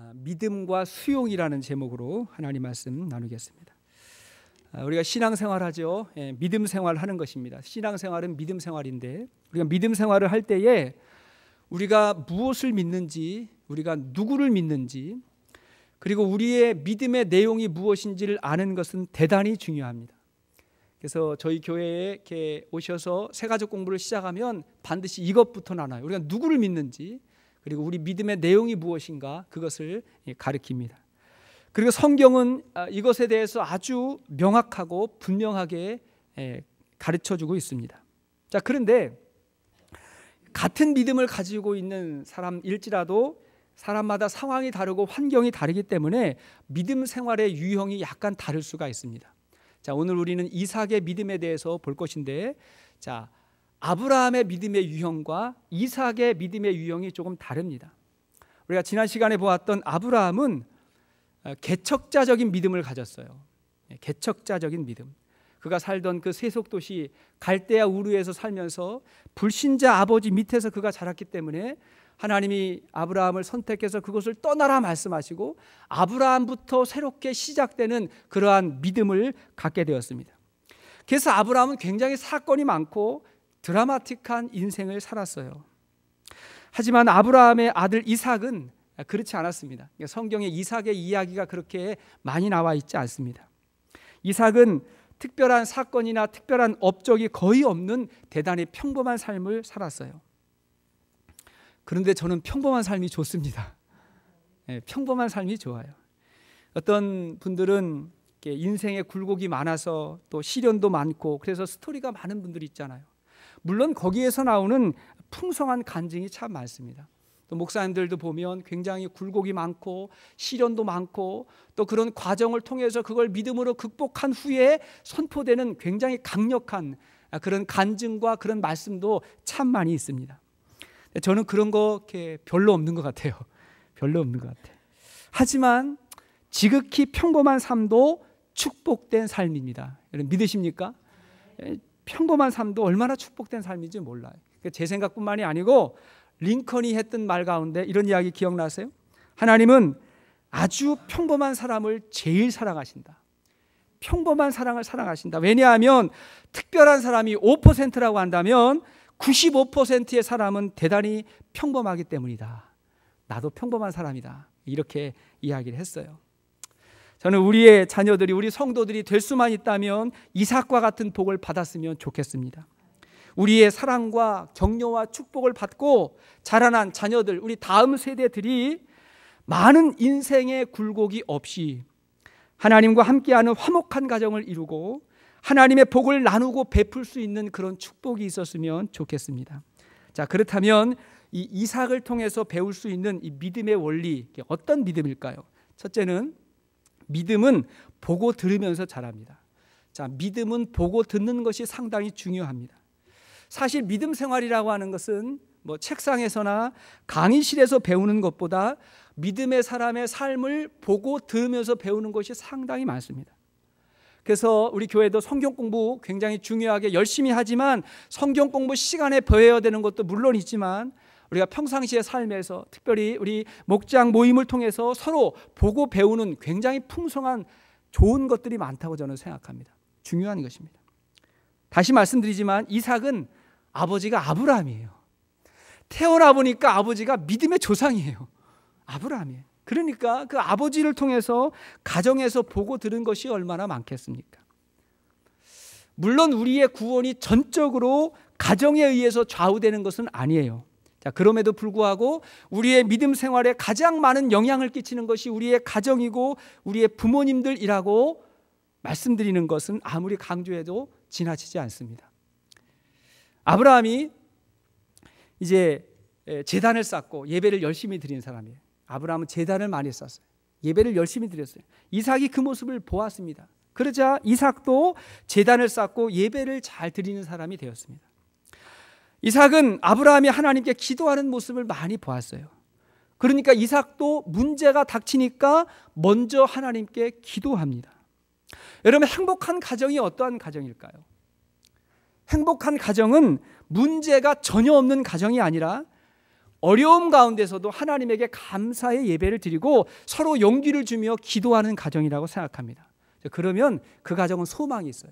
아, 믿음과 수용이라는 제목으로 하나님 말씀 나누겠습니다. 아, 우리가 신앙생활하죠. 예, 믿음 생활하는 것입니다. 신앙생활은 믿음 생활인데 우리가 믿음 생활을 할 때에 우리가 무엇을 믿는지, 우리가 누구를 믿는지, 그리고 우리의 믿음의 내용이 무엇인지를 아는 것은 대단히 중요합니다. 그래서 저희 교회에 이렇게 오셔서 새가족 공부를 시작하면 반드시 이것부터 나눠요. 우리가 누구를 믿는지, 그리고 우리 믿음의 내용이 무엇인가 그것을 예, 가리킵니다. 그리고 성경은 아, 이것에 대해서 아주 명확하고 분명하게 예, 가르쳐 주고 있습니다. 자, 그런데 같은 믿음을 가지고 있는 사람일지라도 사람마다 상황이 다르고 환경이 다르기 때문에 믿음 생활의 유형이 약간 다를 수가 있습니다. 자, 오늘 우리는 이삭의 믿음에 대해서 볼 것인데 자, 아브라함의 믿음의 유형과 이삭의 믿음의 유형이 조금 다릅니다. 우리가 지난 시간에 보았던 아브라함은 어, 개척자적인 믿음을 가졌어요. 예, 개척자적인 믿음. 그가 살던 그 세속 도시 갈대아 우르에서 살면서 불신자 아버지 밑에서 그가 자랐기 때문에 하나님이 아브라함을 선택해서 그것을 떠나라 말씀하시고 아브라함부터 새롭게 시작되는 그러한 믿음을 갖게 되었습니다. 그래서 아브라함은 굉장히 사건이 많고 드라마틱한 인생을 살았어요. 하지만 아브라함의 아들 이삭은 그렇지 않았습니다. 그러니까 성경에 이삭의 이야기가 그렇게 많이 나와 있지 않습니다. 이삭은 특별한 사건이나 특별한 업적이 거의 없는 대단히 평범한 삶을 살았어요. 그런데 저는 평범한 삶이 좋습니다. 예, 평범한 삶이 좋아요. 어떤 분들은 인생의 굴곡이 많아서 또 시련도 많고 그래서 스토리가 많은 분들이 있잖아요. 물론 거기에서 나오는 풍성한 간증이 참 많습니다. 또 목사님들도 보면 굉장히 굴곡이 많고 시련도 많고 또 그런 과정을 통해서 그걸 믿음으로 극복한 후에 선포되는 굉장히 강력한 그런 간증과 그런 말씀도 참 많이 있습니다. 저는 그런 거 별로 없는 것 같아요. 별로 없는 것 같아요. 하지만 지극히 평범한 삶도 축복된 삶입니다. 여러분 믿으십니까? 평범한 삶도 얼마나 축복된 삶인지 몰라요. 그러니까 제 생각뿐만이 아니고 링컨이 했던 말 가운데 이런 이야기 기억나세요? 하나님은 아주 평범한 사람을 제일 사랑하신다. 평범한 사랑을 사랑하신다. 왜냐하면 특별한 사람이 5%라고 한다면 95%의 사람은 대단히 평범하기 때문이다. 나도 평범한 사람이다. 이렇게 이야기를 했어요. 저는 우리의 자녀들이 우리 성도들이 될 수만 있다면 이삭과 같은 복을 받았으면 좋겠습니다. 우리의 사랑과 격려와 축복을 받고 자라난 자녀들, 우리 다음 세대들이 많은 인생의 굴곡이 없이 하나님과 함께하는 화목한 가정을 이루고 하나님의 복을 나누고 베풀 수 있는 그런 축복이 있었으면 좋겠습니다. 자, 그렇다면 이 이삭을 통해서 배울 수 있는 이 믿음의 원리, 어떤 믿음일까요? 첫째는 믿음은 보고 들으면서 자랍니다. 자, 믿음은 보고 듣는 것이 상당히 중요합니다. 사실 믿음 생활이라고 하는 것은 뭐 책상에서나 강의실에서 배우는 것보다 믿음의 사람의 삶을 보고 들으면서 배우는 것이 상당히 많습니다. 그래서 우리 교회도 성경 공부 굉장히 중요하게 열심히 하지만 성경 공부 시간에 버려야 되는 것도 물론 있지만 우리가 평상시의 삶에서 특별히 우리 목장 모임을 통해서 서로 보고 배우는 굉장히 풍성한 좋은 것들이 많다고 저는 생각합니다. 중요한 것입니다. 다시 말씀드리지만 이삭은 아버지가 아브라함이에요. 태어나 보니까 아버지가 믿음의 조상이에요. 아브라함이에요. 그러니까 그 아버지를 통해서 가정에서 보고 들은 것이 얼마나 많겠습니까? 물론 우리의 구원이 전적으로 가정에 의해서 좌우되는 것은 아니에요. 자, 그럼에도 불구하고 우리의 믿음 생활에 가장 많은 영향을 끼치는 것이 우리의 가정이고 우리의 부모님들이라고 말씀드리는 것은 아무리 강조해도 지나치지 않습니다. 아브라함이 이제 재단을 쌓고 예배를 열심히 드린 사람이에요. 아브라함은 재단을 많이 쌓았어요. 예배를 열심히 드렸어요. 이삭이 그 모습을 보았습니다. 그러자 이삭도 재단을 쌓고 예배를 잘 드리는 사람이 되었습니다. 이삭은 아브라함이 하나님께 기도하는 모습을 많이 보았어요. 그러니까 이삭도 문제가 닥치니까 먼저 하나님께 기도합니다. 여러분 행복한 가정이 어떠한 가정일까요? 행복한 가정은 문제가 전혀 없는 가정이 아니라 어려움 가운데서도 하나님에게 감사의 예배를 드리고 서로 용기를 주며 기도하는 가정이라고 생각합니다. 그러면 그 가정은 소망이 있어요.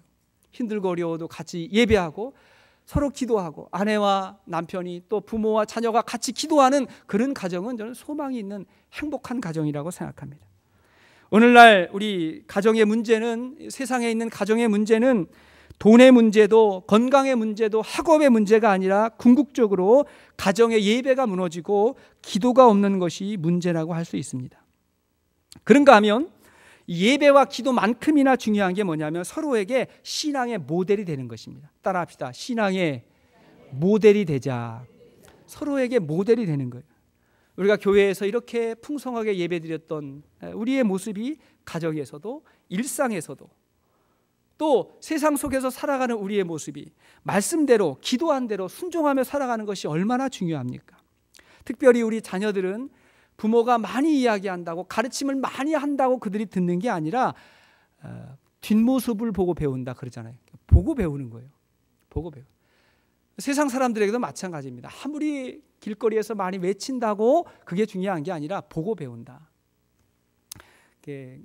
힘들고 어려워도 같이 예배하고 서로 기도하고 아내와 남편이 또 부모와 자녀가 같이 기도하는 그런 가정은 저는 소망이 있는 행복한 가정이라고 생각합니다. 오늘날 우리 가정의 문제는 세상에 있는 가정의 문제는 돈의 문제도 건강의 문제도 학업의 문제가 아니라 궁극적으로 가정의 예배가 무너지고 기도가 없는 것이 문제라고 할 수 있습니다. 그런가 하면 예배와 기도만큼이나 중요한 게 뭐냐면 서로에게 신앙의 모델이 되는 것입니다. 따라합시다. 신앙의 모델이 되자. 서로에게 모델이 되는 거예요. 우리가 교회에서 이렇게 풍성하게 예배드렸던 우리의 모습이 가정에서도 일상에서도 또 세상 속에서 살아가는 우리의 모습이 말씀대로 기도한 대로 순종하며 살아가는 것이 얼마나 중요합니까? 특별히 우리 자녀들은 부모가 많이 이야기한다고 가르침을 많이 한다고 그들이 듣는 게 아니라 어, 뒷모습을 보고 배운다 그러잖아요. 보고 배우는 거예요. 보고 배우. 세상 사람들에게도 마찬가지입니다. 아무리 길거리에서 많이 외친다고 그게 중요한 게 아니라 보고 배운다.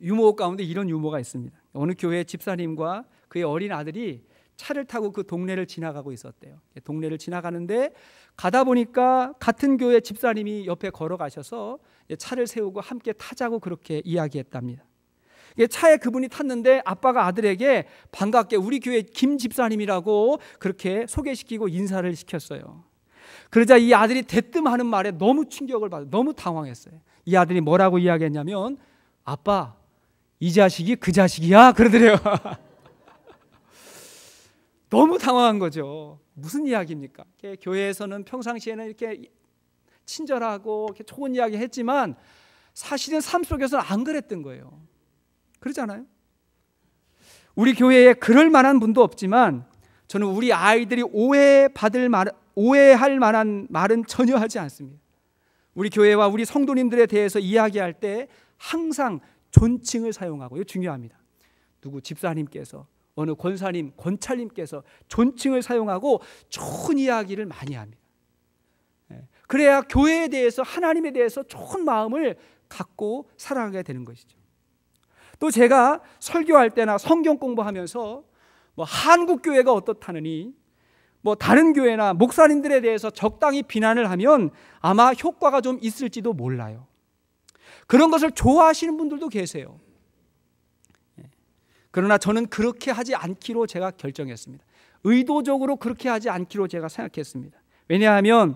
유머 가운데 이런 유머가 있습니다. 어느 교회 집사님과 그의 어린 아들이 차를 타고 그 동네를 지나가고 있었대요. 동네를 지나가는데 가다 보니까 같은 교회 집사님이 옆에 걸어가셔서 차를 세우고 함께 타자고 그렇게 이야기했답니다. 차에 그분이 탔는데 아빠가 아들에게 반갑게 우리 교회 김 집사님이라고 그렇게 소개시키고 인사를 시켰어요. 그러자 이 아들이 대뜸 하는 말에 너무 충격을 받아 너무 당황했어요. 이 아들이 뭐라고 이야기했냐면 아빠 이 자식이 그 자식이야 그러더래요. 너무 당황한 거죠. 무슨 이야기입니까? 교회에서는 평상시에는 이렇게 친절하고 이렇게 좋은 이야기 했지만 사실은 삶 속에서는 안 그랬던 거예요. 그러잖아요. 우리 교회에 그럴 만한 분도 없지만 저는 우리 아이들이 오해받을 말, 오해할 만한 말은 전혀 하지 않습니다. 우리 교회와 우리 성도님들에 대해서 이야기할 때 항상 존칭을 사용하고 이 중요합니다. 누구 집사님께서 어느 권사님, 권찰님께서 존칭을 사용하고 좋은 이야기를 많이 합니다. 예. 그래야 교회에 대해서 하나님에 대해서 좋은 마음을 갖고 살아가게 되는 것이죠. 또 제가 설교할 때나 성경 공부하면서 뭐 한국 교회가 어떻다느니 뭐 다른 교회나 목사님들에 대해서 적당히 비난을 하면 아마 효과가 좀 있을지도 몰라요. 그런 것을 좋아하시는 분들도 계세요. 그러나 저는 그렇게 하지 않기로 제가 결정했습니다. 의도적으로 그렇게 하지 않기로 제가 생각했습니다. 왜냐하면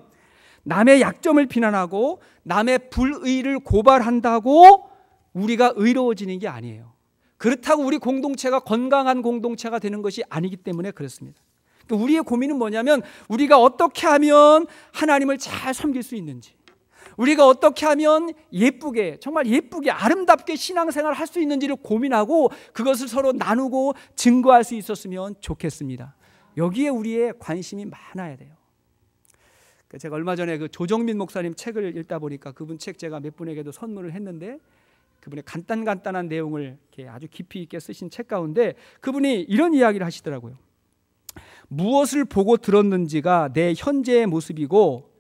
남의 약점을 비난하고 남의 불의를 고발한다고 우리가 의로워지는 게 아니에요. 그렇다고 우리 공동체가 건강한 공동체가 되는 것이 아니기 때문에 그렇습니다. 그러니까 우리의 고민은 뭐냐면 우리가 어떻게 하면 하나님을 잘 섬길 수 있는지 우리가 어떻게 하면 예쁘게, 정말 예쁘게, 아름답게 신앙생활 할수 있는지를 고민하고 그것을 서로 나누고 증거할 수 있었으면 좋겠습니다. 여기에 우리의 관심이 많아야 돼요. 그 제가 얼마 전에 그 조정민 목사님 책을 읽다 보니까 그분 책 제가 몇 분에게도 선물을 했는데 그분의 간단간단한 내용을 이렇게 아주 깊이 있게 쓰신 책 가운데 그분이 이런 이야기를 하시더라고요. 무엇을 보고 들었는지가 내 현재의 모습이고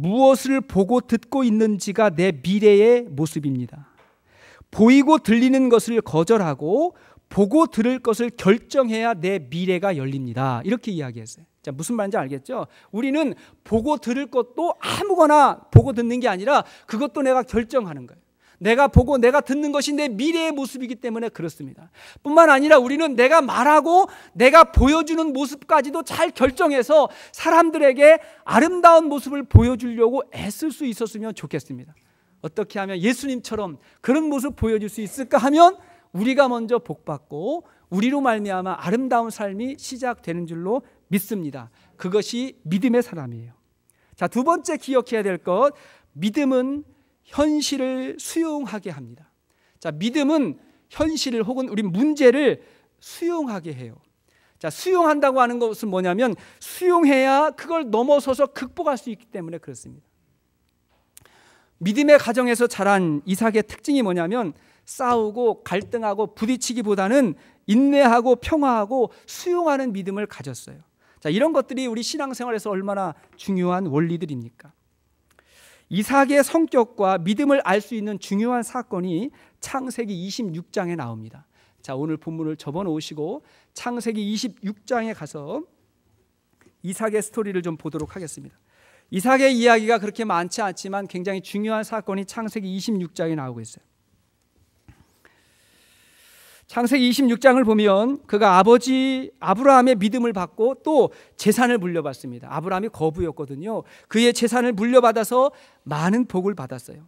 무엇을 보고 듣고 있는지가 내 미래의 모습입니다. 보이고 들리는 것을 거절하고 보고 들을 것을 결정해야 내 미래가 열립니다. 이렇게 이야기했어요. 자, 무슨 말인지 알겠죠? 우리는 보고 들을 것도 아무거나 보고 듣는 게 아니라 그것도 내가 결정하는 거예요. 내가 보고 내가 듣는 것이 내 미래의 모습이기 때문에 그렇습니다. 뿐만 아니라 우리는 내가 말하고 내가 보여주는 모습까지도 잘 결정해서 사람들에게 아름다운 모습을 보여주려고 애쓸 수 있었으면 좋겠습니다. 어떻게 하면 예수님처럼 그런 모습 보여줄 수 있을까 하면 우리가 먼저 복받고 우리로 말미암아 아름다운 삶이 시작되는 줄로 믿습니다. 그것이 믿음의 사람이에요. 자, 두 번째 기억해야 될 것. 믿음은 현실을 수용하게 합니다. 자, 믿음은 현실을 혹은 우리 문제를 수용하게 해요. 자, 수용한다고 하는 것은 뭐냐면 수용해야 그걸 넘어서서 극복할 수 있기 때문에 그렇습니다. 믿음의 가정에서 자란 이삭의 특징이 뭐냐면 싸우고 갈등하고 부딪히기보다는 인내하고 평화하고 수용하는 믿음을 가졌어요. 자, 이런 것들이 우리 신앙생활에서 얼마나 중요한 원리들입니까? 이삭의 성격과 믿음을 알 수 있는 중요한 사건이 창세기 26장에 나옵니다. 자, 오늘 본문을 접어 놓으시고 창세기 26장에 가서 이삭의 스토리를 좀 보도록 하겠습니다. 이삭의 이야기가 그렇게 많지 않지만 굉장히 중요한 사건이 창세기 26장에 나오고 있어요. 창세기 26장을 보면 그가 아버지 아브라함의 믿음을 받고 또 재산을 물려받습니다. 아브라함이 거부였거든요. 그의 재산을 물려받아서 많은 복을 받았어요.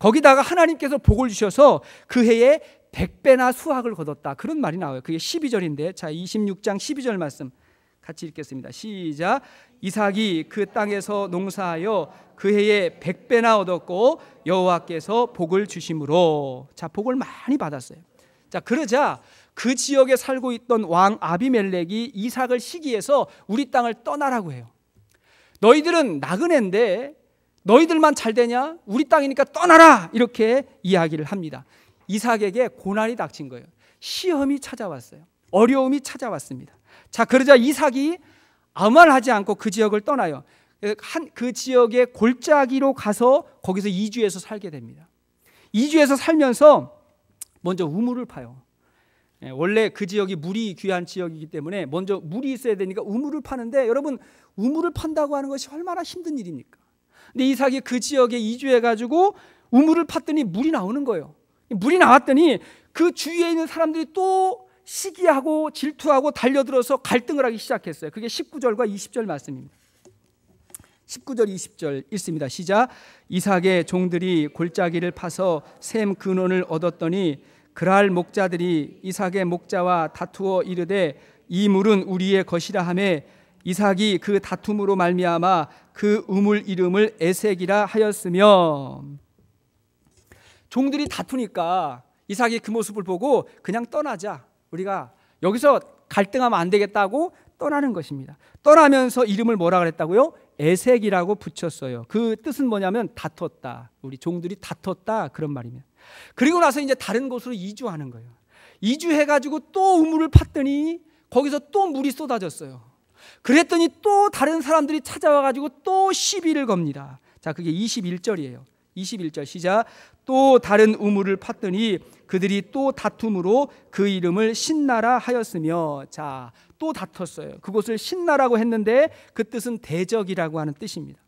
거기다가 하나님께서 복을 주셔서 그 해에 100배나 수확을 거뒀다. 그런 말이 나와요. 그게 12절인데 자, 26장 12절 말씀 같이 읽겠습니다. 시작. 이삭이 그 땅에서 농사하여 그 해에 100배나 얻었고 여호와께서 복을 주심으로 자, 복을 많이 받았어요. 자 그러자 그 지역에 살고 있던 왕 아비멜렉이 이삭을 시기해서 우리 땅을 떠나라고 해요. 너희들은 나그네인데 너희들만 잘 되냐? 우리 땅이니까 떠나라! 이렇게 이야기를 합니다. 이삭에게 고난이 닥친 거예요. 시험이 찾아왔어요. 어려움이 찾아왔습니다. 자, 그러자 이삭이 아무 말 하지 않고 그 지역을 떠나요. 한, 그 지역의 골짜기로 가서 거기서 이주해서 살게 됩니다. 이주해서 살면서 먼저 우물을 파요. 예, 원래 그 지역이 물이 귀한 지역이기 때문에 먼저 물이 있어야 되니까 우물을 파는데 여러분 우물을 판다고 하는 것이 얼마나 힘든 일입니까? 근데 이삭이 그 지역에 이주해 가지고 우물을 팠더니 물이 나오는 거예요. 물이 나왔더니 그 주위에 있는 사람들이 또 시기하고 질투하고 달려들어서 갈등을 하기 시작했어요. 그게 19절과 20절 말씀입니다. 19절 20절 읽습니다. 시작. 이삭의 종들이 골짜기를 파서 샘 근원을 얻었더니 그랄 목자들이 이삭의 목자와 다투어 이르되 이 물은 우리의 것이라 함에 이삭이 그 다툼으로 말미암아 그 우물 이름을 에색이라 하였으며 종들이 다투니까 이삭이 그 모습을 보고 그냥 떠나자 우리가 여기서 갈등하면 안 되겠다고 떠나는 것입니다. 떠나면서 이름을 뭐라 그랬다고요? 에색이라고 붙였어요. 그 뜻은 뭐냐면 다퉜다. 우리 종들이 다퉜다 그런 말입니다. 그리고 나서 이제 다른 곳으로 이주하는 거예요. 이주해가지고 또 우물을 팠더니 거기서 또 물이 쏟아졌어요. 그랬더니 또 다른 사람들이 찾아와가지고 또 시비를 겁니다. 자, 그게 21절이에요. 21절 시작. 또 다른 우물을 팠더니 그들이 또 다툼으로 그 이름을 신나라 하였으며 자, 또 다퉜어요. 그곳을 신나라고 했는데 그 뜻은 대적이라고 하는 뜻입니다.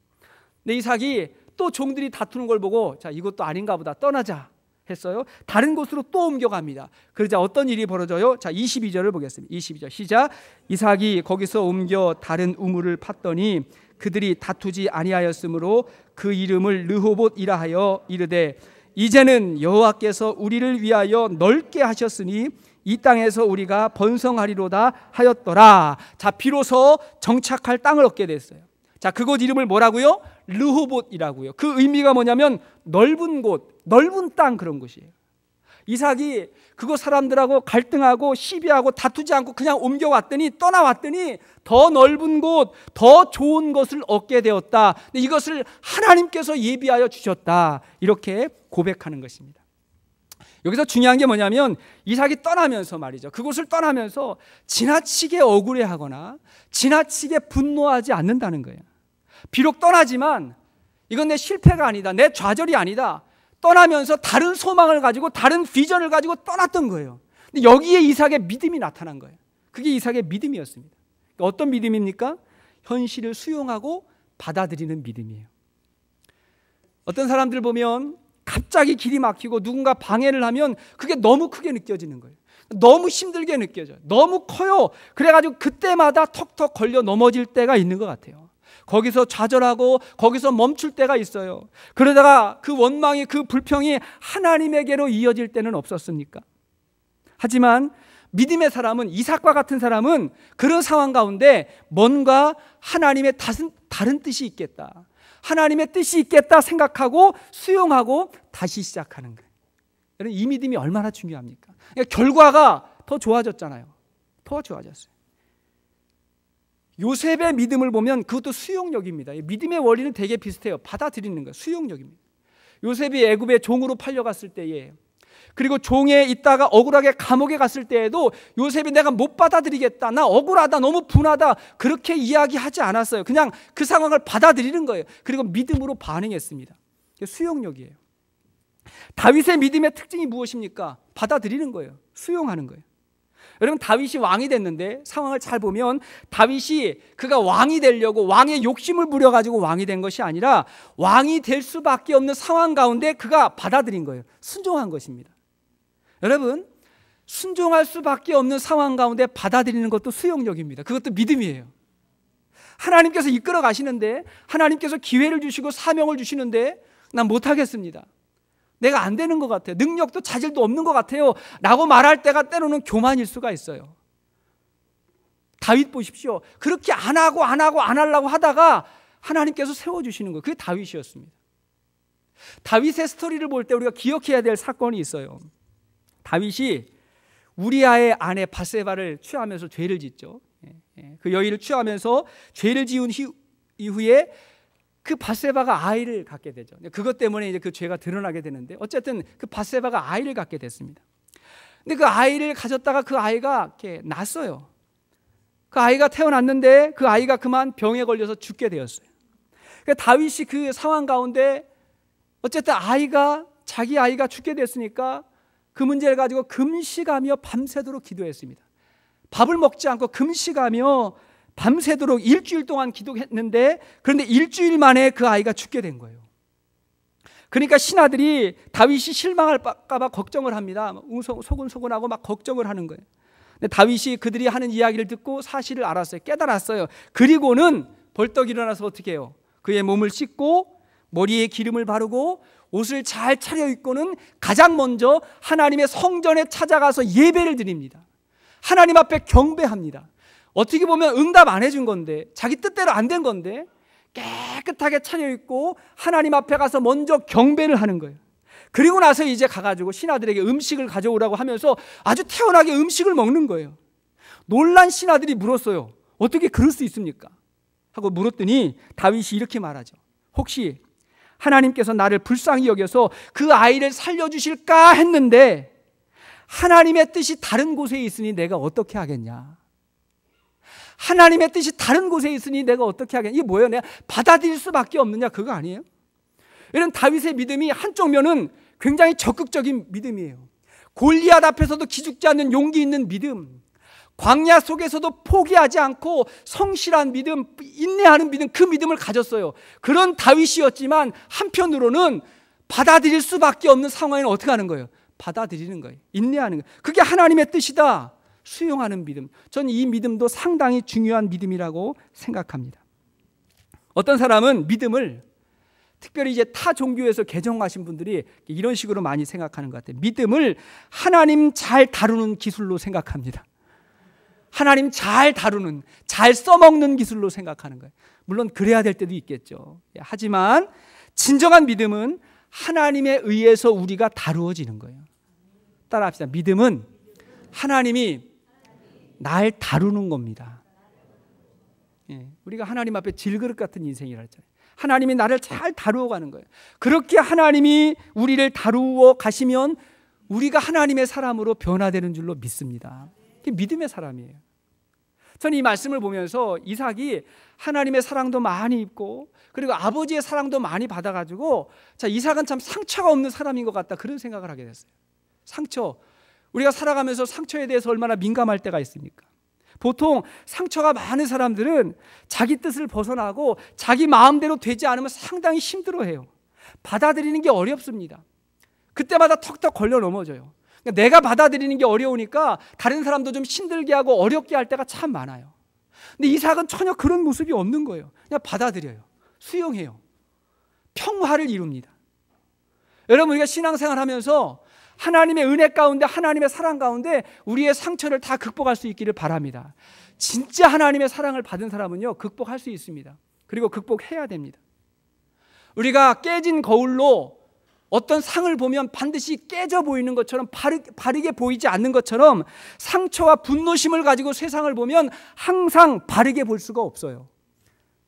근데 이삭이 또 종들이 다투는 걸 보고 자, 이것도 아닌가 보다. 떠나자. 했어요. 다른 곳으로 또 옮겨갑니다. 그러자 어떤 일이 벌어져요? 자, 22절을 보겠습니다. 22절 시작. 이삭이 거기서 옮겨 다른 우물을 팠더니 그들이 다투지 아니하였으므로 그 이름을 르호봇이라 하여 이르되 이제는 여호와께서 우리를 위하여 넓게 하셨으니 이 땅에서 우리가 번성하리로다 하였더라. 자, 비로소 정착할 땅을 얻게 됐어요. 자, 그곳 이름을 뭐라고요? 르호봇이라고요. 그 의미가 뭐냐면 넓은 곳, 넓은 땅 그런 곳이에요 이삭이 그곳 사람들하고 갈등하고 시비하고 다투지 않고 그냥 옮겨왔더니 떠나왔더니 더 넓은 곳, 더 좋은 것을 얻게 되었다. 이것을 하나님께서 예비하여 주셨다. 이렇게 고백하는 것입니다. 여기서 중요한 게 뭐냐면 이삭이 떠나면서 말이죠. 그곳을 떠나면서 지나치게 억울해하거나 지나치게 분노하지 않는다는 거예요. 비록 떠나지만 이건 내 실패가 아니다. 내 좌절이 아니다. 떠나면서 다른 소망을 가지고 다른 비전을 가지고 떠났던 거예요. 근데 여기에 이삭의 믿음이 나타난 거예요. 그게 이삭의 믿음이었습니다. 어떤 믿음입니까? 현실을 수용하고 받아들이는 믿음이에요. 어떤 사람들 보면 갑자기 길이 막히고 누군가 방해를 하면 그게 너무 크게 느껴지는 거예요. 너무 힘들게 느껴져요. 너무 커요. 그래가지고 그때마다 턱턱 걸려 넘어질 때가 있는 것 같아요. 거기서 좌절하고 거기서 멈출 때가 있어요. 그러다가 그 원망이 그 불평이 하나님에게로 이어질 때는 없었습니까? 하지만 믿음의 사람은 이삭과 같은 사람은 그런 상황 가운데 뭔가 하나님의 다른, 다른 뜻이 있겠다. 하나님의 뜻이 있겠다 생각하고 수용하고 다시 시작하는 거예요. 이 믿음이 얼마나 중요합니까? 그러니까 결과가 더 좋아졌잖아요. 더 좋아졌어요. 요셉의 믿음을 보면 그것도 수용력입니다. 믿음의 원리는 되게 비슷해요. 받아들이는 거 수용력입니다. 요셉이 애굽의 종으로 팔려갔을 때에 그리고 종에 있다가 억울하게 감옥에 갔을 때에도 요셉이 내가 못 받아들이겠다. 나 억울하다. 너무 분하다. 그렇게 이야기하지 않았어요. 그냥 그 상황을 받아들이는 거예요. 그리고 믿음으로 반응했습니다. 수용력이에요. 다윗의 믿음의 특징이 무엇입니까? 받아들이는 거예요. 수용하는 거예요. 여러분 다윗이 왕이 됐는데 상황을 잘 보면 다윗이 그가 왕이 되려고 왕의 욕심을 부려 가지고 왕이 된 것이 아니라 왕이 될 수밖에 없는 상황 가운데 그가 받아들인 거예요. 순종한 것입니다. 여러분 순종할 수밖에 없는 상황 가운데 받아들이는 것도 수용력입니다. 그것도 믿음이에요. 하나님께서 이끌어 가시는데 하나님께서 기회를 주시고 사명을 주시는데 난 못하겠습니다. 내가 안 되는 것 같아요. 능력도 자질도 없는 것 같아요. 라고 말할 때가 때로는 교만일 수가 있어요. 다윗 보십시오. 그렇게 안 하고 안 하고 안 하려고 하다가 하나님께서 세워주시는 거예요. 그게 다윗이었습니다. 다윗의 스토리를 볼 때 우리가 기억해야 될 사건이 있어요. 다윗이 우리아의 아내 바세바를 취하면서 죄를 짓죠. 예, 예. 그 여인을 취하면서 죄를 지은 이후에 그 바세바가 아이를 갖게 되죠. 그것 때문에 이제 그 죄가 드러나게 되는데 어쨌든 그 바세바가 아이를 갖게 됐습니다. 근데 그 아이를 가졌다가 그 아이가 이렇게 났어요. 그 아이가 태어났는데 그 아이가 그만 병에 걸려서 죽게 되었어요. 그 다윗이 그 상황 가운데 어쨌든 아이가 자기 아이가 죽게 됐으니까 그 문제를 가지고 금식하며 밤새도록 기도했습니다. 밥을 먹지 않고 금식하며 밤새도록 일주일 동안 기도했는데 그런데 일주일 만에 그 아이가 죽게 된 거예요. 그러니까 신하들이 다윗이 실망할까봐 걱정을 합니다. 소근소근하고 막 걱정을 하는 거예요. 근데 다윗이 그들이 하는 이야기를 듣고 사실을 알았어요. 깨달았어요. 그리고는 벌떡 일어나서 어떻게 해요? 그의 몸을 씻고 머리에 기름을 바르고 옷을 잘 차려입고는 가장 먼저 하나님의 성전에 찾아가서 예배를 드립니다. 하나님 앞에 경배합니다. 어떻게 보면 응답 안 해준 건데 자기 뜻대로 안 된 건데 깨끗하게 차려 입고 하나님 앞에 가서 먼저 경배를 하는 거예요. 그리고 나서 이제 가가지고 신하들에게 음식을 가져오라고 하면서 아주 태연하게 음식을 먹는 거예요. 놀란 신하들이 물었어요. 어떻게 그럴 수 있습니까? 하고 물었더니 다윗이 이렇게 말하죠. 혹시 하나님께서 나를 불쌍히 여겨서 그 아이를 살려주실까 했는데 하나님의 뜻이 다른 곳에 있으니 내가 어떻게 하겠냐? 하나님의 뜻이 다른 곳에 있으니 내가 어떻게 하겠냐? 이게 뭐예요? 내가 받아들일 수밖에 없느냐? 그거 아니에요? 이런 다윗의 믿음이 한쪽 면은 굉장히 적극적인 믿음이에요. 골리앗 앞에서도 기죽지 않는 용기 있는 믿음. 광야 속에서도 포기하지 않고 성실한 믿음, 인내하는 믿음, 그 믿음을 가졌어요. 그런 다윗이었지만 한편으로는 받아들일 수밖에 없는 상황에는 어떻게 하는 거예요? 받아들이는 거예요. 인내하는 거예요. 그게 하나님의 뜻이다. 수용하는 믿음. 저는 이 믿음도 상당히 중요한 믿음이라고 생각합니다. 어떤 사람은 믿음을 특별히 이제 타 종교에서 개정하신 분들이 이런 식으로 많이 생각하는 것 같아요. 믿음을 하나님 잘 다루는 기술로 생각합니다. 하나님 잘 다루는, 잘 써먹는 기술로 생각하는 거예요. 물론 그래야 될 때도 있겠죠. 예, 하지만 진정한 믿음은 하나님에 의해서 우리가 다루어지는 거예요. 따라합시다. 믿음은 하나님이 날 다루는 겁니다. 예, 우리가 하나님 앞에 질그릇 같은 인생이라 했잖아요. 하나님이 나를 잘 다루어 가는 거예요. 그렇게 하나님이 우리를 다루어 가시면 우리가 하나님의 사람으로 변화되는 줄로 믿습니다. 믿음의 사람이에요. 저는 이 말씀을 보면서 이삭이 하나님의 사랑도 많이 입고 그리고 아버지의 사랑도 많이 받아가지고 자 이삭은 참 상처가 없는 사람인 것 같다 그런 생각을 하게 됐어요. 상처 우리가 살아가면서 상처에 대해서 얼마나 민감할 때가 있습니까? 보통 상처가 많은 사람들은 자기 뜻을 벗어나고 자기 마음대로 되지 않으면 상당히 힘들어해요. 받아들이는 게 어렵습니다. 그때마다 턱턱 걸려 넘어져요. 그러니까 내가 받아들이는 게 어려우니까 다른 사람도 좀 힘들게 하고 어렵게 할 때가 참 많아요. 근데 이삭은 전혀 그런 모습이 없는 거예요. 그냥 받아들여요. 수용해요. 평화를 이룹니다. 여러분 우리가 신앙생활 하면서 하나님의 은혜 가운데 하나님의 사랑 가운데 우리의 상처를 다 극복할 수 있기를 바랍니다. 진짜 하나님의 사랑을 받은 사람은요, 극복할 수 있습니다. 그리고 극복해야 됩니다. 우리가 깨진 거울로 어떤 상을 보면 반드시 깨져 보이는 것처럼 바르, 바르게 보이지 않는 것처럼 상처와 분노심을 가지고 세상을 보면 항상 바르게 볼 수가 없어요.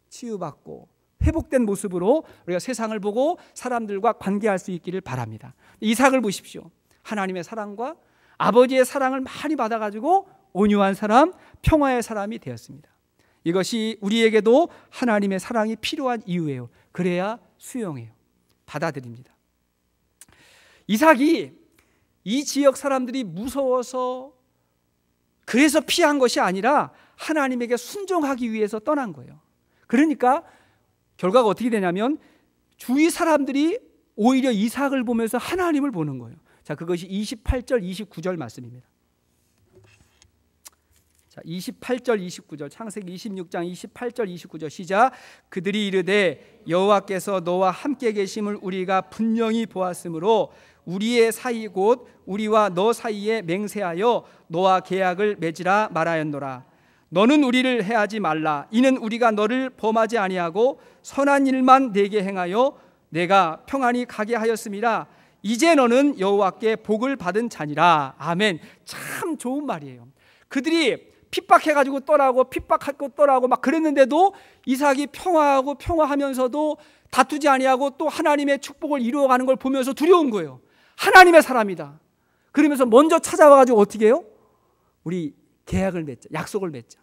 치유받고 회복된 모습으로 우리가 세상을 보고 사람들과 관계할 수 있기를 바랍니다. 이삭을 보십시오. 하나님의 사랑과 아버지의 사랑을 많이 받아가지고 온유한 사람, 평화의 사람이 되었습니다. 이것이 우리에게도 하나님의 사랑이 필요한 이유예요. 그래야 수용해요. 받아들입니다. 이삭이 이 지역 사람들이 무서워서 그래서 피한 것이 아니라 하나님에게 순종하기 위해서 떠난 거예요. 그러니까 결과가 어떻게 되냐면 주위 사람들이 오히려 이삭을 보면서 하나님을 보는 거예요. 자, 그것이 28절 29절 말씀입니다. 자, 28절 29절 창세기 26장 28절 29절 시작 그들이 이르되 여호와께서 너와 함께 계심을 우리가 분명히 보았으므로 우리의 사이 곧 우리와 너 사이에 맹세하여 너와 계약을 맺으라 말하였노라 너는 우리를 해하지 말라 이는 우리가 너를 범하지 아니하고 선한 일만 내게 행하여 내가 평안히 가게 하였음이라 이제 너는 여호와께 복을 받은 자니라. 아멘. 참 좋은 말이에요. 그들이 핍박해 가지고 떠나고 핍박할것 떠나고 막 그랬는데도 이삭이 평화하고 평화하면서도 다투지 아니하고 또 하나님의 축복을 이루어 가는 걸 보면서 두려운 거예요. 하나님의 사람이다. 그러면서 먼저 찾아와 가지고 어떻게 해요? 우리 계약을 맺자. 약속을 맺자.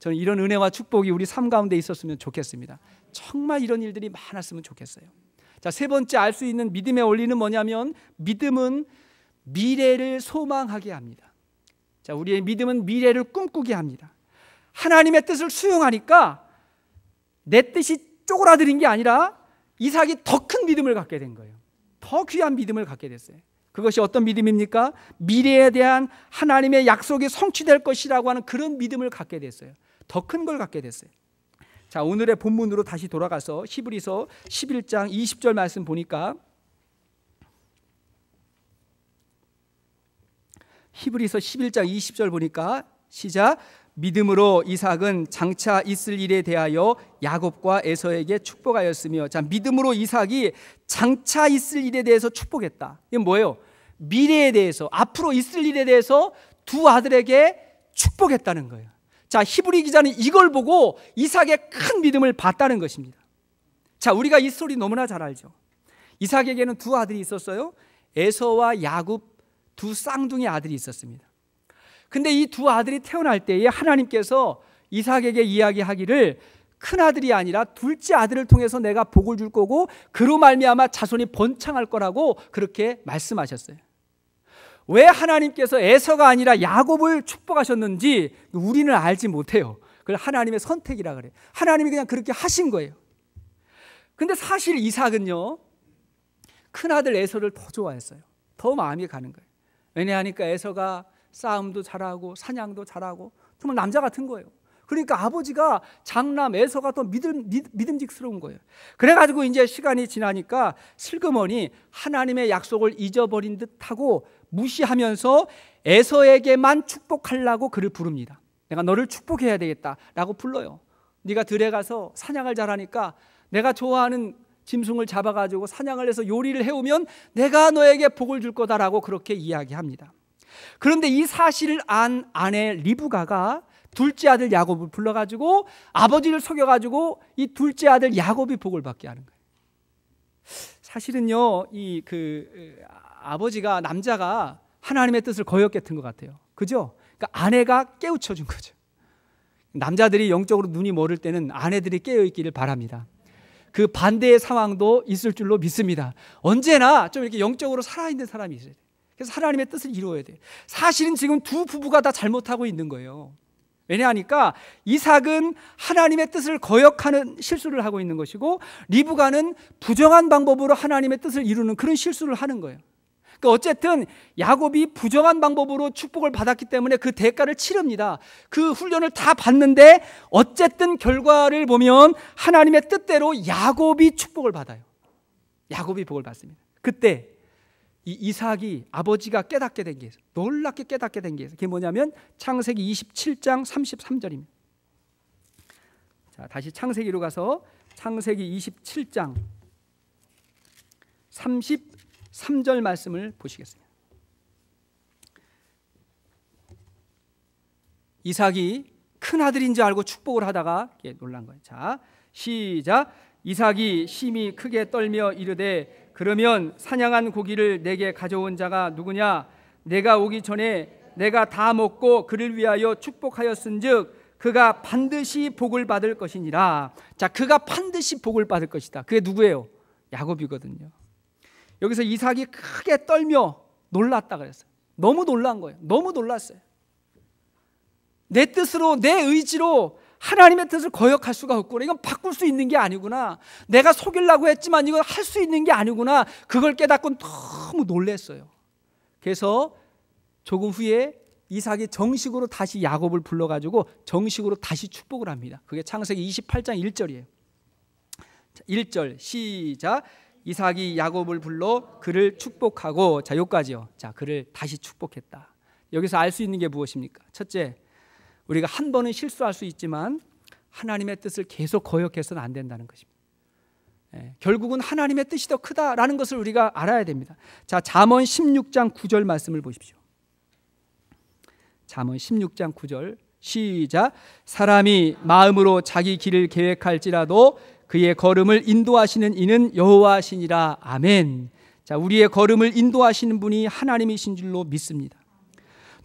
저는 이런 은혜와 축복이 우리 삶 가운데 있었으면 좋겠습니다. 정말 이런 일들이 많았으면 좋겠어요. 자, 세 번째 알 수 있는 믿음의 원리는 뭐냐면 믿음은 미래를 소망하게 합니다. 자, 우리의 믿음은 미래를 꿈꾸게 합니다. 하나님의 뜻을 수용하니까 내 뜻이 쪼그라드는 게 아니라 이삭이 더 큰 믿음을 갖게 된 거예요. 더 귀한 믿음을 갖게 됐어요. 그것이 어떤 믿음입니까? 미래에 대한 하나님의 약속이 성취될 것이라고 하는 그런 믿음을 갖게 됐어요. 더 큰 걸 갖게 됐어요. 자, 오늘의 본문으로 다시 돌아가서 히브리서 11장 20절 말씀 보니까 히브리서 11장 20절 보니까 시작 믿음으로 이삭은 장차 있을 일에 대하여 야곱과 에서에게 축복하였으며 자 믿음으로 이삭이 장차 있을 일에 대해서 축복했다. 이건 뭐예요? 미래에 대해서 앞으로 있을 일에 대해서 두 아들에게 축복했다는 거예요. 자, 히브리 기자는 이걸 보고 이삭의 큰 믿음을 봤다는 것입니다. 자, 우리가 이스리 너무나 잘 알죠. 이삭에게는 두 아들이 있었어요. 에서와 야곱 두 쌍둥이 아들이 있었습니다. 근데 이 두 아들이 태어날 때에 하나님께서 이삭에게 이야기하기를 큰 아들이 아니라 둘째 아들을 통해서 내가 복을 줄 거고 그로 말미암아 자손이 번창할 거라고 그렇게 말씀하셨어요. 왜 하나님께서 에서가 아니라 야곱을 축복하셨는지 우리는 알지 못해요. 그걸 하나님의 선택이라 그래. 하나님이 그냥 그렇게 하신 거예요. 근데 사실 이삭은요. 큰아들 에서를 더 좋아했어요. 더 마음이 가는 거예요. 왜냐하니까 에서가 싸움도 잘하고 사냥도 잘하고 정말 남자 같은 거예요. 그러니까 아버지가 장남 에서가 더 믿음, 믿음직스러운 거예요. 그래가지고 이제 시간이 지나니까 슬그머니 하나님의 약속을 잊어버린 듯하고 무시하면서 에서에게만 축복하려고 그를 부릅니다. 내가 너를 축복해야 되겠다라고 불러요. 네가 들에 가서 사냥을 잘하니까 내가 좋아하는 짐승을 잡아가지고 사냥을 해서 요리를 해오면 내가 너에게 복을 줄 거다라고 그렇게 이야기합니다. 그런데 이 사실을 안 아내 리브가가 둘째 아들 야곱을 불러가지고 아버지를 속여가지고 이 둘째 아들 야곱이 복을 받게 하는 거예요. 사실은요, 이그 아버지가 남자가 하나님의 뜻을 거역했던 것 같아요. 그죠? 그러니까 아내가 깨우쳐 준 거죠. 남자들이 영적으로 눈이 멀을 때는 아내들이 깨어 있기를 바랍니다. 그 반대의 상황도 있을 줄로 믿습니다. 언제나 좀 이렇게 영적으로 살아있는 사람이 있어야 돼. 그래서 하나님의 뜻을 이루어야 돼. 사실은 지금 두 부부가 다 잘못하고 있는 거예요. 왜냐하니까 이삭은 하나님의 뜻을 거역하는 실수를 하고 있는 것이고 리브가는 부정한 방법으로 하나님의 뜻을 이루는 그런 실수를 하는 거예요. 그러니까 어쨌든 야곱이 부정한 방법으로 축복을 받았기 때문에 그 대가를 치릅니다. 그 훈련을 다 받는데 어쨌든 결과를 보면 하나님의 뜻대로 야곱이 축복을 받아요. 야곱이 복을 받습니다. 그때 이 이삭이 아버지가 깨닫게 된게 있어요. 놀랍게 깨닫게 된게 있어요. 그게 뭐냐면 창세기 27장 33절입니다. 자, 다시 창세기로 가서 창세기 27장 33 3절 말씀을 보시겠습니다. 이삭이 큰 아들인 줄 알고 축복을 하다가 놀란 거예요. 자, 시작. 이삭이 심히 크게 떨며 이르되 그러면 사냥한 고기를 내게 가져온 자가 누구냐? 내가 오기 전에 내가 다 먹고 그를 위하여 축복하였은즉 그가 반드시 복을 받을 것이니라. 자, 그가 반드시 복을 받을 것이다. 그게 누구예요? 야곱이거든요. 여기서 이삭이 크게 떨며 놀랐다 그랬어요. 너무 놀란 거예요. 너무 놀랐어요. 내 뜻으로 내 의지로 하나님의 뜻을 거역할 수가 없구나. 이건 바꿀 수 있는 게 아니구나. 내가 속이려고 했지만 이건 할 수 있는 게 아니구나. 그걸 깨닫고 너무 놀랐어요. 그래서 조금 후에 이삭이 정식으로 다시 야곱을 불러가지고 정식으로 다시 축복을 합니다. 그게 창세기 28장 1절이에요. 1절 시작. 이삭이 야곱을 불러 그를 축복하고 자 요까지요. 자 그를 다시 축복했다. 여기서 알 수 있는 게 무엇입니까? 첫째, 우리가 한 번은 실수할 수 있지만 하나님의 뜻을 계속 거역해서는 안 된다는 것입니다. 예, 결국은 하나님의 뜻이 더 크다라는 것을 우리가 알아야 됩니다. 자, 잠언 16장 9절 말씀을 보십시오. 잠언 16장 9절 시작 사람이 마음으로 자기 길을 계획할지라도 그의 걸음을 인도하시는 이는 여호와시니라 아멘. 자, 우리의 걸음을 인도하시는 분이 하나님이신 줄로 믿습니다.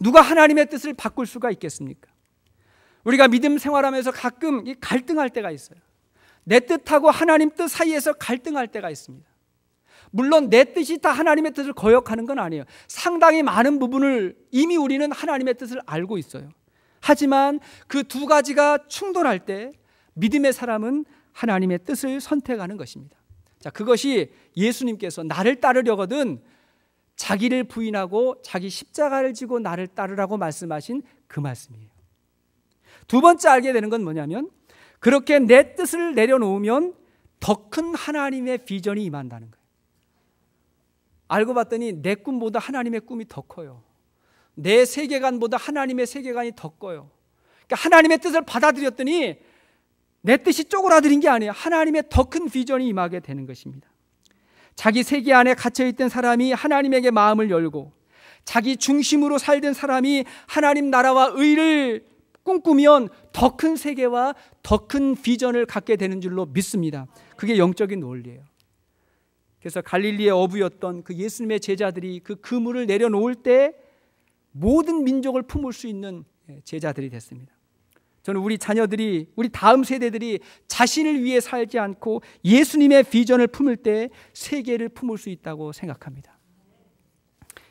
누가 하나님의 뜻을 바꿀 수가 있겠습니까? 우리가 믿음 생활하면서 가끔 갈등할 때가 있어요. 내 뜻하고 하나님 뜻 사이에서 갈등할 때가 있습니다. 물론 내 뜻이 다 하나님의 뜻을 거역하는 건 아니에요. 상당히 많은 부분을 이미 우리는 하나님의 뜻을 알고 있어요. 하지만 그 두 가지가 충돌할 때 믿음의 사람은 하나님의 뜻을 선택하는 것입니다. 자, 그것이 예수님께서 나를 따르려거든 자기를 부인하고 자기 십자가를 지고 나를 따르라고 말씀하신 그 말씀이에요. 두 번째 알게 되는 건 뭐냐면 그렇게 내 뜻을 내려놓으면 더 큰 하나님의 비전이 임한다는 거예요. 알고 봤더니 내 꿈보다 하나님의 꿈이 더 커요. 내 세계관보다 하나님의 세계관이 더 커요. 그러니까 하나님의 뜻을 받아들였더니 내 뜻이 쪼그라드린게 아니에요. 하나님의 더 큰 비전이 임하게 되는 것입니다. 자기 세계 안에 갇혀있던 사람이 하나님에게 마음을 열고 자기 중심으로 살던 사람이 하나님 나라와 의를 꿈꾸면 더 큰 세계와 더 큰 비전을 갖게 되는 줄로 믿습니다. 그게 영적인 논리예요. 그래서 갈릴리의 어부였던 그 예수님의 제자들이 그 그물을 내려놓을 때 모든 민족을 품을 수 있는 제자들이 됐습니다. 저는 우리 자녀들이 우리 다음 세대들이 자신을 위해 살지 않고 예수님의 비전을 품을 때 세계를 품을 수 있다고 생각합니다.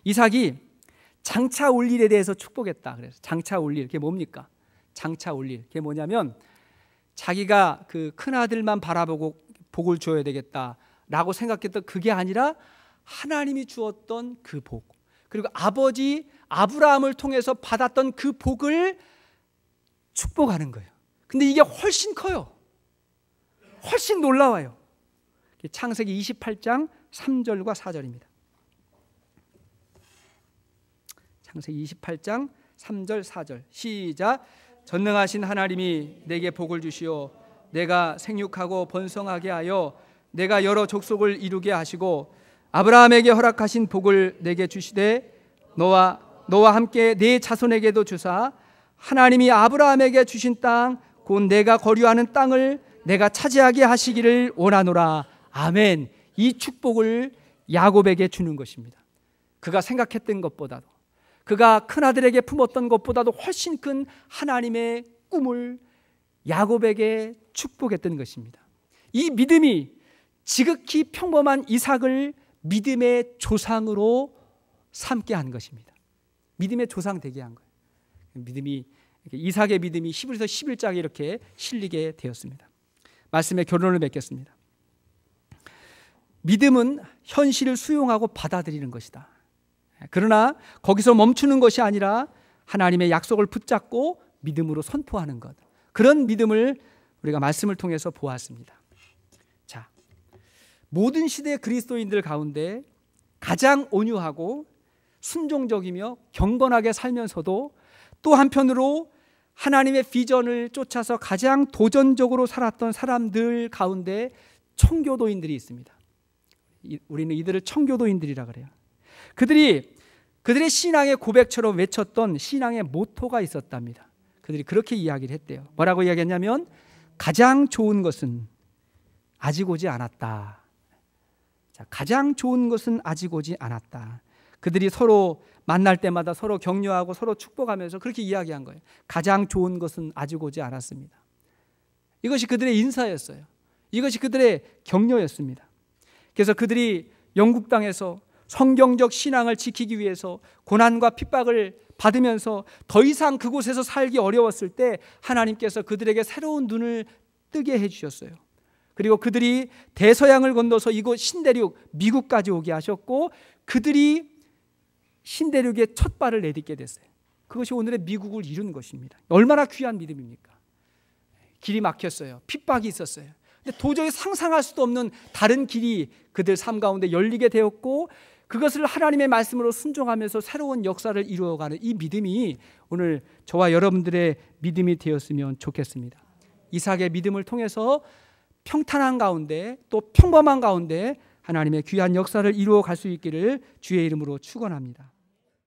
이삭이 장차 올 일에 대해서 축복했다. 그래서 장차 올 일, 그게 뭡니까? 장차 올 일, 그게 뭐냐면 자기가 그 큰 아들만 바라보고 복을 줘야 되겠다라고 생각했던 그게 아니라 하나님이 주었던 그 복, 그리고 아버지 아브라함을 통해서 받았던 그 복을 축복하는 거예요. 근데 이게 훨씬 커요. 훨씬 놀라워요. 창세기 28장 3절과 4절입니다. 창세기 28장 3절 4절 시작 전능하신 하나님이 내게 복을 주시오 내가 생육하고 번성하게 하여 내가 여러 족속을 이루게 하시고 아브라함에게 허락하신 복을 내게 주시되 너와 너와 함께 네 자손에게도 주사 하나님이 아브라함에게 주신 땅, 곧 내가 거류하는 땅을 내가 차지하게 하시기를 원하노라. 아멘. 이 축복을 야곱에게 주는 것입니다. 그가 생각했던 것보다도, 그가 큰아들에게 품었던 것보다도 훨씬 큰 하나님의 꿈을 야곱에게 축복했던 것입니다. 이 믿음이 지극히 평범한 이삭을 믿음의 조상으로 삼게 한 것입니다. 믿음의 조상 되게 한 거예요. 믿음이 이삭의 믿음이 히브리서 11장에 이렇게 실리게 되었습니다. 말씀의 결론을 맺겠습니다. 믿음은 현실을 수용하고 받아들이는 것이다. 그러나 거기서 멈추는 것이 아니라 하나님의 약속을 붙잡고 믿음으로 선포하는 것. 그런 믿음을 우리가 말씀을 통해서 보았습니다. 자, 모든 시대 그리스도인들 가운데 가장 온유하고 순종적이며 경건하게 살면서도 또 한편으로 하나님의 비전을 쫓아서 가장 도전적으로 살았던 사람들 가운데 청교도인들이 있습니다. 우리는 이들을 청교도인들이라 그래요. 그들이 그들의 신앙의 고백처럼 외쳤던 신앙의 모토가 있었답니다. 그들이 그렇게 이야기를 했대요. 뭐라고 이야기했냐면 가장 좋은 것은 아직 오지 않았다. 자, 가장 좋은 것은 아직 오지 않았다. 그들이 서로 만날 때마다 서로 격려하고 서로 축복하면서 그렇게 이야기한 거예요. 가장 좋은 것은 아직 오지 않았습니다. 이것이 그들의 인사였어요. 이것이 그들의 격려였습니다. 그래서 그들이 영국 땅에서 성경적 신앙을 지키기 위해서 고난과 핍박을 받으면서 더 이상 그곳에서 살기 어려웠을 때 하나님께서 그들에게 새로운 눈을 뜨게 해 주셨어요. 그리고 그들이 대서양을 건너서 이곳 신대륙 미국까지 오게 하셨고 그들이 신대륙의 첫 발을 내딛게 됐어요. 그것이 오늘의 미국을 이룬 것입니다. 얼마나 귀한 믿음입니까? 길이 막혔어요. 핍박이 있었어요. 근데 도저히 상상할 수도 없는 다른 길이 그들 삶 가운데 열리게 되었고 그것을 하나님의 말씀으로 순종하면서 새로운 역사를 이루어가는 이 믿음이 오늘 저와 여러분들의 믿음이 되었으면 좋겠습니다. 이삭의 믿음을 통해서 평탄한 가운데 또 평범한 가운데 하나님의 귀한 역사를 이루어 갈수 있기를 주의 이름으로 축원합니다.